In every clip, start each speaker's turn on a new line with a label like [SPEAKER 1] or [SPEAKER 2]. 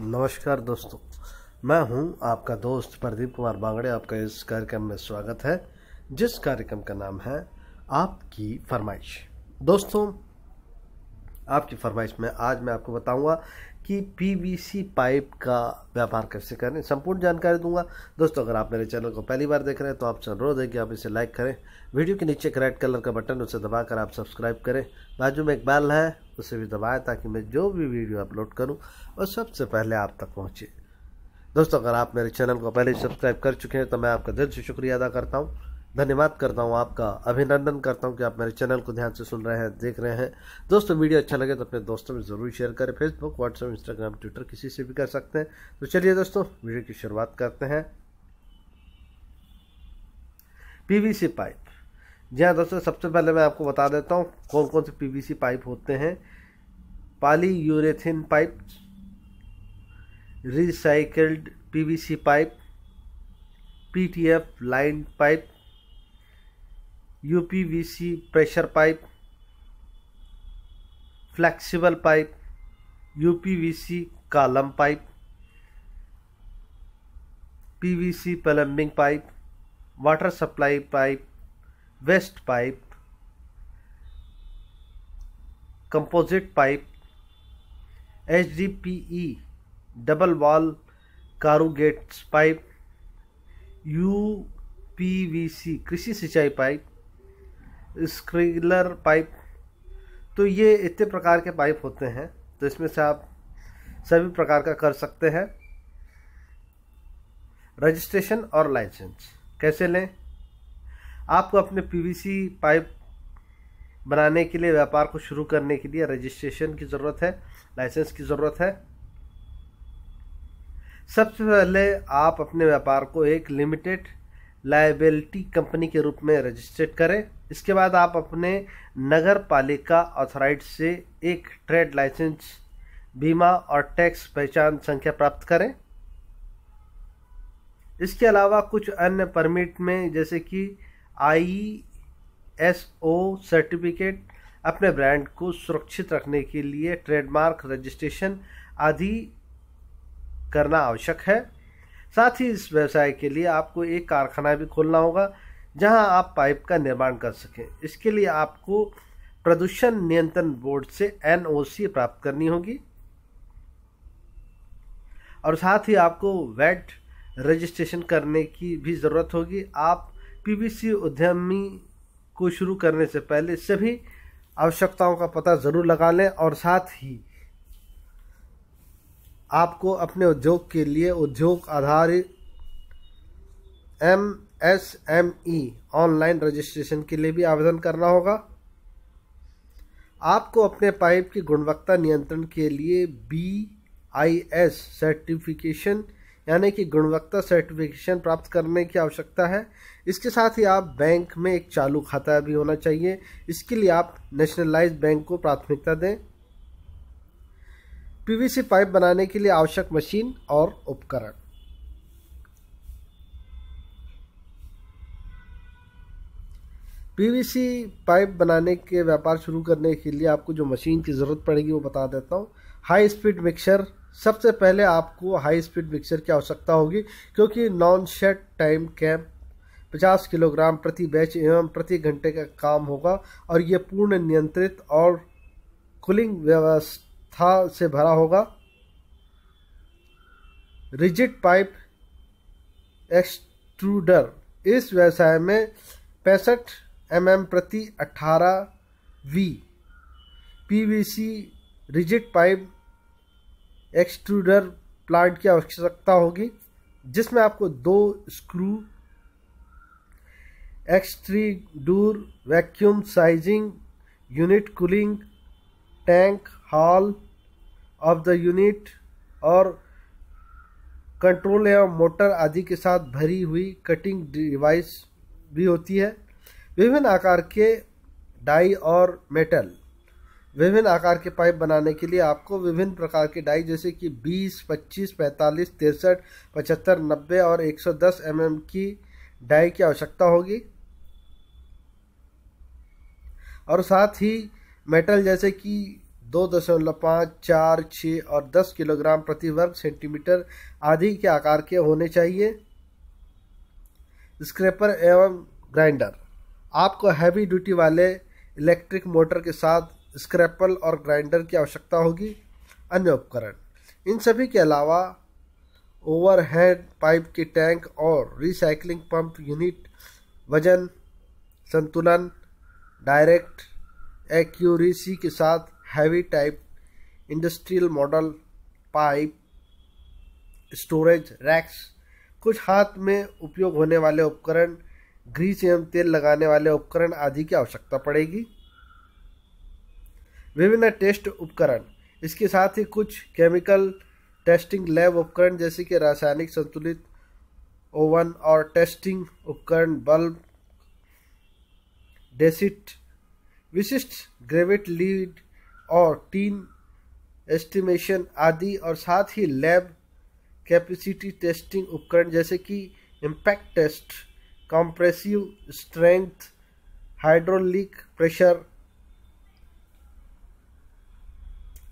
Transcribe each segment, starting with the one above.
[SPEAKER 1] नमस्कार दोस्तों मैं हूं आपका दोस्त प्रदीप कुमार बांगड़े आपका इस कार्यक्रम में स्वागत है जिस कार्यक्रम का नाम है आपकी फरमाइश दोस्तों आपकी फरमाइश में आज मैं आपको बताऊंगा कि पीवीसी पाइप का व्यापार कैसे करें संपूर्ण जानकारी दूंगा दोस्तों अगर आप मेरे चैनल को पहली बार देख रहे हैं तो आपसे अनुरोध है कि आप इसे लाइक करें वीडियो के नीचे एक रेड कलर का बटन उसे दबाकर आप सब्सक्राइब करें बाजू में एक बैल है उसे भी दबाएं ताकि मैं जो भी वीडियो अपलोड करूं वो सबसे पहले आप तक पहुंचे दोस्तों अगर आप मेरे चैनल को पहले सब्सक्राइब कर चुके हैं तो मैं आपका दिल से शुक्रिया अदा करता हूँ धन्यवाद करता हूँ आपका अभिनंदन करता हूँ कि आप मेरे चैनल को ध्यान से सुन रहे हैं देख रहे हैं दोस्तों वीडियो अच्छा लगे तो अपने दोस्तों में ज़रूर शेयर करें फेसबुक व्हाट्सएप इंस्टाग्राम ट्विटर किसी से भी कर सकते हैं तो चलिए दोस्तों वीडियो की शुरुआत करते हैं सी पाइप जी हाँ दोस्तों सबसे पहले मैं आपको बता देता हूँ कौन कौन से पीवीसी पाइप होते हैं polyurethane pipe recycled PVC pipe PTF line pipe UPVC pressure pipe flexible pipe UPVC column pipe PVC V pipe water supply pipe waste pipe composite pipe H D P E double wall corrugates pipe U P V C कृषि सिंचाई pipe स्क्रिलर pipe तो ये इतने प्रकार के pipe होते हैं तो इसमें से आप सभी प्रकार का कर सकते हैं रजिस्ट्रेशन और लाइसेंस कैसे लें आपको अपने पीवीसी पाइप बनाने के लिए व्यापार को शुरू करने के लिए रजिस्ट्रेशन की ज़रूरत है लाइसेंस की ज़रूरत है सबसे पहले आप अपने व्यापार को एक लिमिटेड लाइबिलिटी कंपनी के रूप में रजिस्ट्रेट करें इसके बाद आप अपने नगर पालिका अथॉराइट से एक ट्रेड लाइसेंस बीमा और टैक्स पहचान संख्या प्राप्त करें इसके अलावा कुछ अन्य परमिट में जैसे कि आई एस ओ सर्टिफिकेट अपने ब्रांड को सुरक्षित रखने के लिए ट्रेडमार्क रजिस्ट्रेशन आदि करना आवश्यक है साथ ही इस व्यवसाय के लिए आपको एक कारखाना भी खोलना होगा जहां आप पाइप का निर्माण कर सकें इसके लिए आपको प्रदूषण नियंत्रण बोर्ड से एन प्राप्त करनी होगी और साथ ही आपको वेट रजिस्ट्रेशन करने की भी ज़रूरत होगी आप पीवीसी उद्यमी को शुरू करने से पहले सभी आवश्यकताओं का पता ज़रूर लगा लें और साथ ही आपको अपने उद्योग के लिए उद्योग आधारित M S M E online registration के लिए भी आवेदन करना होगा आपको अपने पाइप की गुणवत्ता नियंत्रण के लिए बी आई एस सर्टिफिकेशन यानी कि गुणवत्ता सर्टिफिकेशन प्राप्त करने की आवश्यकता है इसके साथ ही आप बैंक में एक चालू खाता भी होना चाहिए इसके लिए आप नेशनलाइज बैंक को प्राथमिकता दें पीवीसी पाइप बनाने के लिए आवश्यक मशीन और उपकरण पीवीसी पाइप बनाने के व्यापार शुरू करने के लिए आपको जो मशीन की ज़रूरत पड़ेगी वो बता देता हूँ हाई स्पीड मिक्सर सबसे पहले आपको हाई स्पीड मिक्सर की आवश्यकता होगी क्योंकि नॉन शेड टाइम कैंप 50 किलोग्राम प्रति बैच एवं प्रति घंटे का काम होगा और ये पूर्ण नियंत्रित और कूलिंग व्यवस्था से भरा होगा रिजिड पाइप एक्सट्रूडर इस व्यवसाय में पैंसठ एम mm प्रति 18 V PVC rigid pipe extruder plant की आवश्यकता होगी जिसमें आपको दो screw extruder vacuum sizing unit cooling tank haul off the unit और कंट्रोल एवं मोटर आदि के साथ भरी हुई कटिंग डिवाइस भी होती है विभिन्न आकार के डाई और मेटल विभिन्न आकार के पाइप बनाने के लिए आपको विभिन्न प्रकार के डाई जैसे कि 20, 25, 45, तिरसठ पचहत्तर नब्बे और 110 सौ mm की डाई की आवश्यकता होगी और साथ ही मेटल जैसे कि दो दशमलव पाँच चार छः और दस किलोग्राम प्रति वर्ग सेंटीमीटर आदि के आकार के होने चाहिए स्क्रैपर एवं ग्राइंडर आपको हैवी ड्यूटी वाले इलेक्ट्रिक मोटर के साथ स्क्रैपल और ग्राइंडर की आवश्यकता होगी अन्य उपकरण इन सभी के अलावा ओवरहेड पाइप के टैंक और रिसाइकलिंग पंप यूनिट वजन संतुलन डायरेक्ट एक्यूरेसी के साथ heavy type industrial model pipe storage racks कुछ हाथ में उपयोग होने वाले उपकरण ग्रीस एवं तेल लगाने वाले उपकरण आदि की आवश्यकता पड़ेगी विभिन्न टेस्ट उपकरण इसके साथ ही कुछ केमिकल टेस्टिंग लैब उपकरण जैसे कि रासायनिक संतुलित ओवन और टेस्टिंग उपकरण बल्ब डेसिट विशिष्ट ग्रेविट लीड और टीन एस्टिमेशन आदि और साथ ही लैब कैपेसिटी टेस्टिंग उपकरण जैसे कि impact test compressive strength hydraulic pressure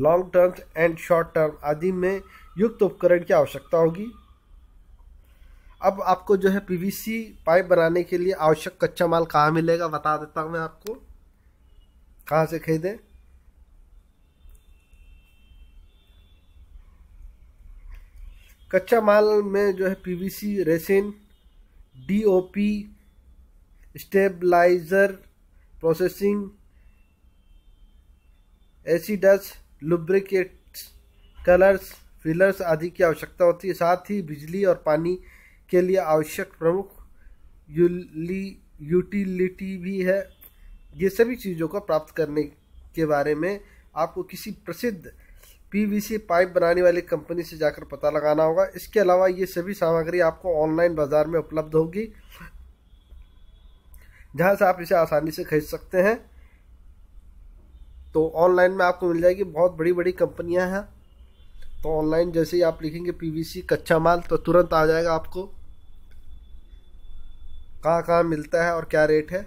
[SPEAKER 1] long term and short term आदि में युक्त उपकरण की आवश्यकता होगी अब आपको जो है पीवीसी पाइप बनाने के लिए आवश्यक कच्चा माल कहाँ मिलेगा बता देता हूँ मैं आपको कहाँ से खरीदें कच्चा माल में जो है PVC resin DOP stabiliser processing acids lubricates colours fillers आदि की आवश्यकता होती है साथ ही बिजली और पानी के लिए आवश्यक प्रमुख यूटिलिटी भी है ये सभी चीज़ों को प्राप्त करने के बारे में आपको किसी प्रसिद्ध पीवीसी पाइप बनाने वाली कंपनी से जाकर पता लगाना होगा इसके अलावा ये सभी सामग्री आपको ऑनलाइन बाज़ार में उपलब्ध होगी जहाँ से आप इसे आसानी से खरीद सकते हैं तो ऑनलाइन में आपको मिल जाएगी बहुत बड़ी बड़ी कंपनियां हैं तो ऑनलाइन जैसे ही आप लिखेंगे पीवीसी कच्चा माल तो तुरंत आ जाएगा आपको कहाँ कहाँ मिलता है और क्या रेट है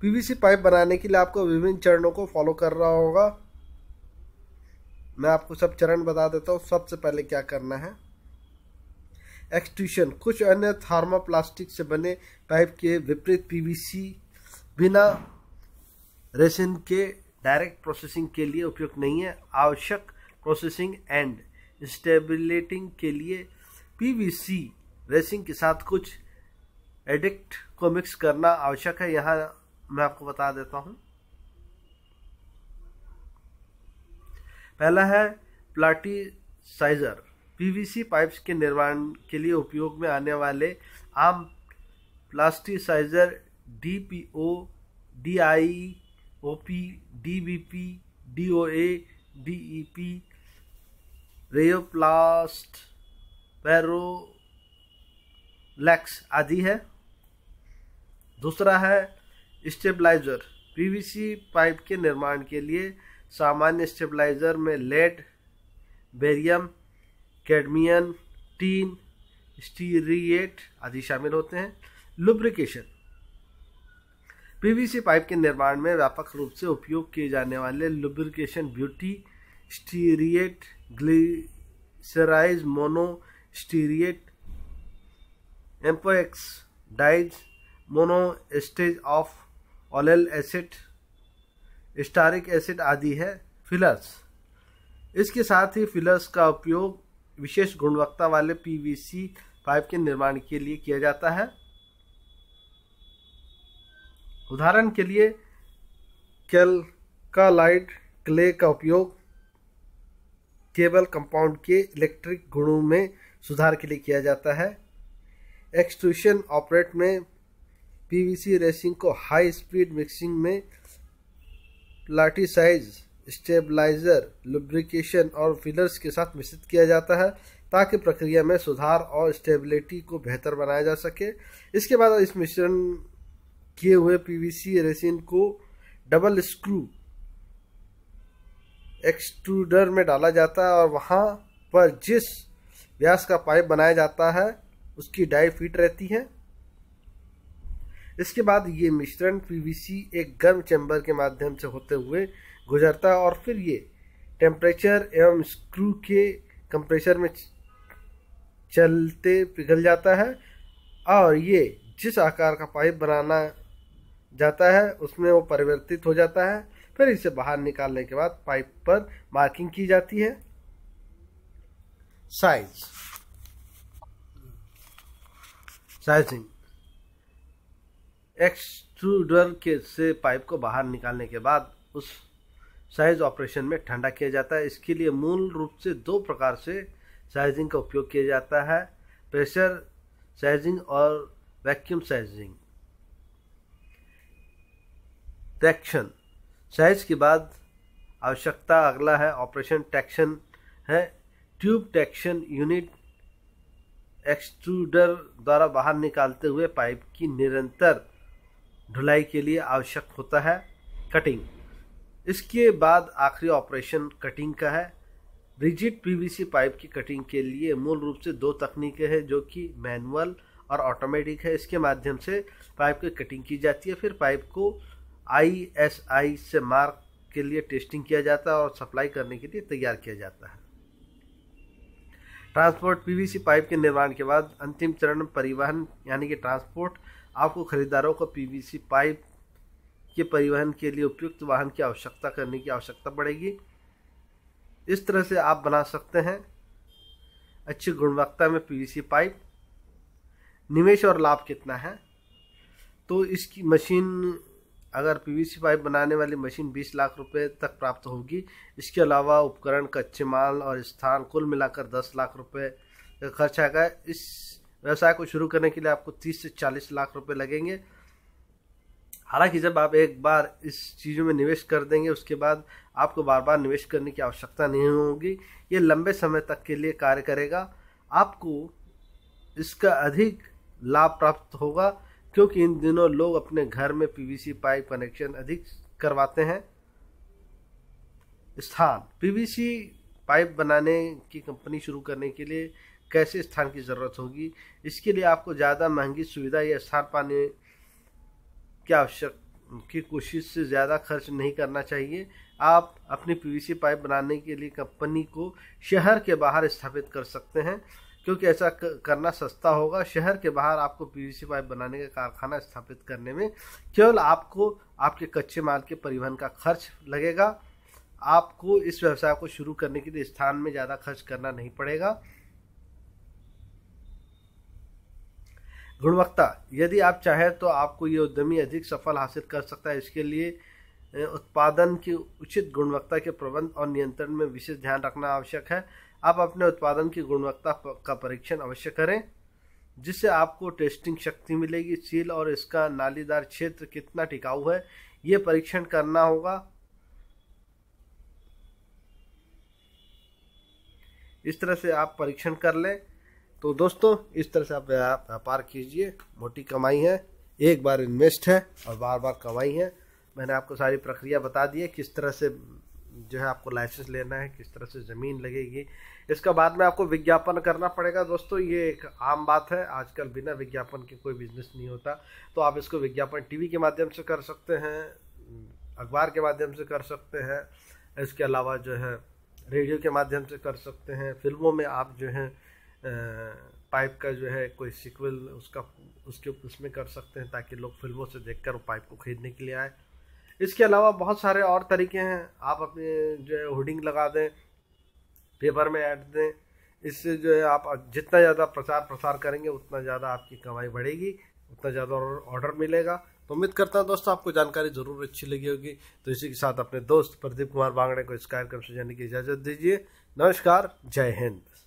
[SPEAKER 1] पीवीसी पाइप बनाने के लिए आपको विभिन्न चरणों को फॉलो कर रहा होगा मैं आपको सब चरण बता देता हूँ सबसे पहले क्या करना है एक्सट्यूशन कुछ अन्य प्लास्टिक से बने पाइप के विपरीत पीवीसी बिना रेसिन के डायरेक्ट प्रोसेसिंग के लिए उपयुक्त नहीं है आवश्यक प्रोसेसिंग एंड स्टेबिलेटिंग के लिए पीवीसी रेसिन के साथ कुछ एडिक्ट को मिक्स करना आवश्यक है यहाँ मैं आपको बता देता हूँ पहला है प्लाटीसाइजर पीवीसी पाइप्स के निर्माण के लिए उपयोग में आने वाले आम plasticiser D P O D I O O P P D D B A D E P Reoplast Parolax आदि है दूसरा है स्टेबलाइजर पीवीसी पाइप के निर्माण के लिए सामान्य स्टेबलाइजर में lead barium cadmium tin stearate आदि शामिल होते हैं लुब्रिकेशन पीवीसी पाइप के निर्माण में व्यापक रूप से उपयोग किए जाने वाले lubrication butyl stearate glycerides mono stearate एम्पोएक्स dyes stage of oleic acid stearic acid आदि है फिलर्स इसके साथ ही फिलर्स का उपयोग विशेष गुणवत्ता वाले पीवीसी पाइप के निर्माण के लिए किया जाता है उदाहरण के लिए कैलकालाइड क्ले का उपयोग केबल कंपाउंड के इलेक्ट्रिक गुणों में सुधार के लिए किया जाता है एक्सट्रूशन ऑपरेट में पीवीसी रेसिंग को हाई स्पीड मिक्सिंग में प्लाटिसाइज स्टेबलाइजर लुब्रिकेशन और फिलर्स के साथ मिश्रित किया जाता है ताकि प्रक्रिया में सुधार और स्टेबिलिटी को बेहतर बनाया जा सके इसके बाद इस मिश्रण किए हुए पीवीसी रेसिन को डबल स्क्रू एक्सट्रूडर में डाला जाता है और वहाँ पर जिस व्यास का पाइप बनाया जाता है उसकी डाई फिट रहती है इसके बाद ये मिश्रण पीवीसी एक गर्म चैम्बर के माध्यम से होते हुए गुजरता है और फिर ये टेम्परेचर एवं स्क्रू के कंप्रेसर में चलते पिघल जाता है और ये जिस आकार का पाइप बनाना जाता है उसमें वो परिवर्तित हो जाता है फिर इसे बाहर निकालने के बाद पाइप पर मार्किंग की जाती है साइज साइजिंग एक्सट्रूडर के से पाइप को बाहर निकालने के बाद उस साइज ऑपरेशन में ठंडा किया जाता है इसके लिए मूल रूप से दो प्रकार से साइजिंग का उपयोग किया जाता है प्रेशर साइजिंग और वैक्यूम साइजिंग ट्रैक्शन साइज के बाद आवश्यकता अगला है ऑपरेशन ट्रैक्शन है ट्यूब ट्रैक्शन यूनिट एक्सट्रूडर द्वारा बाहर निकालते हुए पाइप की निरंतर ढुलाई के लिए आवश्यक होता है कटिंग इसके बाद आखिरी ऑपरेशन कटिंग का है रिजिड पीवीसी पाइप की कटिंग के लिए मूल रूप से दो तकनीकें हैं जो कि मैनुअल और ऑटोमेटिक है इसके माध्यम से पाइप की कटिंग की जाती है फिर पाइप को आईएसआई से मार्क के लिए टेस्टिंग किया जाता है और सप्लाई करने के लिए तैयार किया जाता है ट्रांसपोर्ट पीवीसी पाइप के निर्माण के बाद अंतिम चरण परिवहन यानी कि ट्रांसपोर्ट आपको खरीदारों को पीवीसी पाइप के परिवहन के लिए उपयुक्त वाहन की आवश्यकता करने की आवश्यकता पड़ेगी इस तरह से आप बना सकते हैं अच्छी गुणवत्ता में पीवीसी पाइप निवेश और लाभ कितना है तो इसकी मशीन अगर पीवीसी पाइप बनाने वाली मशीन 20 लाख रुपए तक प्राप्त होगी इसके अलावा उपकरण कच्चे माल और स्थान कुल मिलाकर 10 लाख रुपए का खर्च आएगा इस व्यवसाय को शुरू करने के लिए आपको 30 से 40 लाख रुपए लगेंगे हालांकि जब आप एक बार इस चीज़ों में निवेश कर देंगे उसके बाद आपको बार बार निवेश करने की आवश्यकता नहीं होगी ये लंबे समय तक के लिए कार्य करेगा आपको इसका अधिक लाभ प्राप्त होगा क्योंकि इन दिनों लोग अपने घर में पीवीसी पाइप कनेक्शन अधिक करवाते हैं स्थान पीवीसी पाइप बनाने की कंपनी शुरू करने के लिए कैसे स्थान की ज़रूरत होगी इसके लिए आपको ज़्यादा महंगी सुविधा या स्थान पाने की आवश्यक की कोशिश से ज़्यादा खर्च नहीं करना चाहिए आप अपनी पीवीसी पाइप बनाने के लिए कंपनी को शहर के बाहर स्थापित कर सकते हैं क्योंकि ऐसा करना सस्ता होगा शहर के बाहर आपको पीवीसी पाइप बनाने का कारखाना स्थापित करने में केवल आपको आपके कच्चे माल के परिवहन का खर्च लगेगा आपको इस व्यवसाय को शुरू करने के लिए स्थान में ज़्यादा खर्च करना नहीं पड़ेगा गुणवत्ता यदि आप चाहें तो आपको ये उद्यमी अधिक सफल हासिल कर सकता है इसके लिए उत्पादन की उचित गुणवत्ता के प्रबंध और नियंत्रण में विशेष ध्यान रखना आवश्यक है आप अपने उत्पादन की गुणवत्ता का परीक्षण अवश्य करें जिससे आपको टेस्टिंग शक्ति मिलेगी सील और इसका नालीदार क्षेत्र कितना टिकाऊ है ये परीक्षण करना होगा इस तरह से आप परीक्षण कर लें तो दोस्तों इस तरह से आप व्यापार कीजिए मोटी कमाई है एक बार इन्वेस्ट है और बार बार कमाई है मैंने आपको सारी प्रक्रिया बता दी है किस तरह से जो है आपको लाइसेंस लेना है किस तरह से ज़मीन लगेगी इसका बाद में आपको विज्ञापन करना पड़ेगा दोस्तों ये एक आम बात है आजकल बिना विज्ञापन के कोई बिजनेस नहीं होता तो आप इसको विज्ञापन टीवी के माध्यम से कर सकते हैं अखबार के माध्यम से कर सकते हैं इसके अलावा जो है रेडियो के माध्यम से कर सकते हैं फिल्मों में आप जो है पाइप का जो है कोई सिक्वल उसका उसके उसमें कर सकते हैं ताकि लोग फिल्मों से देखकर पाइप को खरीदने के लिए आए इसके अलावा बहुत सारे और तरीके हैं आप अपने जो है होर्डिंग लगा दें पेपर में ऐड दें इससे जो है आप जितना ज़्यादा प्रचार प्रसार करेंगे उतना ज़्यादा आपकी कमाई बढ़ेगी उतना ज़्यादा ऑर्डर मिलेगा तो उम्मीद करता हूँ दोस्तों आपको जानकारी ज़रूर अच्छी लगी होगी तो इसी के साथ अपने दोस्त प्रदीप कुमार बांगड़े को इस कार्यक्रम से जाने की इजाज़त दीजिए नमस्कार जय हिंद